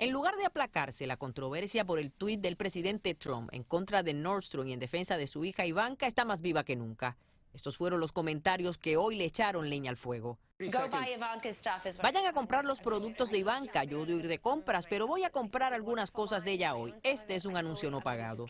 En lugar de aplacarse la controversia por el tuit del presidente Trump en contra de Nordstrom y en defensa de su hija Ivanka, está más viva que nunca. Estos fueron los comentarios que hoy le echaron leña al fuego. Vayan a comprar los productos de Ivanka. Yo odio ir de compras, pero voy a comprar algunas cosas de ella hoy. Este es un anuncio no pagado.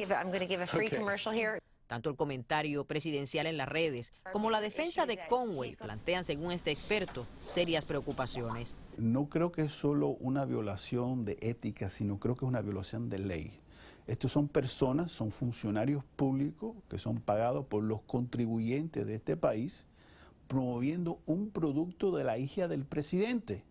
Tanto el comentario presidencial en las redes como la defensa de Conway plantean, según este experto, serias preocupaciones. No creo que es solo una violación de ética, sino creo que es una violación de ley. Estos son personas, son funcionarios públicos que son pagados por los contribuyentes de este país promoviendo un producto de la hija del presidente.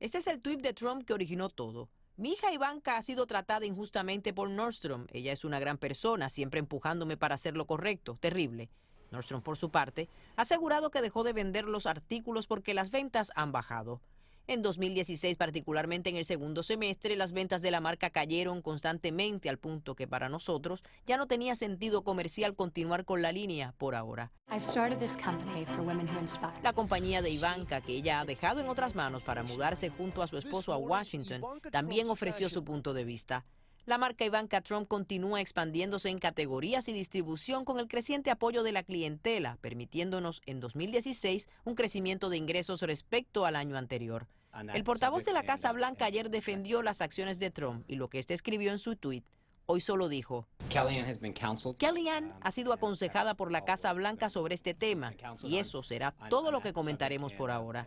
Este es el tuit de Trump que originó todo. Mi hija Ivanka ha sido tratada injustamente por Nordstrom. Ella es una gran persona, siempre empujándome para hacer lo correcto. Terrible. Nordstrom, por su parte, ha asegurado que dejó de vender los artículos porque las ventas han bajado. En 2016, particularmente en el segundo semestre, las ventas de la marca cayeron constantemente al punto que para nosotros ya no tenía sentido comercial continuar con la línea por ahora. La compañía de Ivanka, que ella ha dejado en otras manos para mudarse junto a su esposo a Washington, también ofreció su punto de vista. La marca Ivanka Trump continúa expandiéndose en categorías y distribución con el creciente apoyo de la clientela, permitiéndonos en 2016 un crecimiento de ingresos respecto al año anterior. El portavoz de la Casa Blanca ayer defendió las acciones de Trump y lo que éste escribió en su tuit. Hoy solo dijo, Kellyanne um, ha sido aconsejada por la Casa Blanca sobre este tema y eso será todo lo que comentaremos por ahora.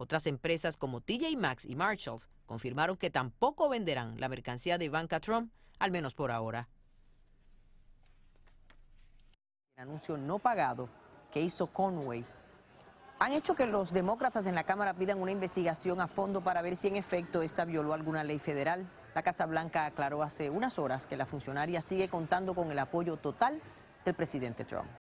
Otras empresas como TJ Maxx y Marshalls confirmaron que tampoco venderán la mercancía de Ivanka Trump, al menos por ahora. El anuncio no pagado que hizo Conway han hecho que los demócratas en la Cámara pidan una investigación a fondo para ver si en efecto esta violó alguna ley federal. La Casa Blanca aclaró hace unas horas que la funcionaria sigue contando con el apoyo total del presidente Trump.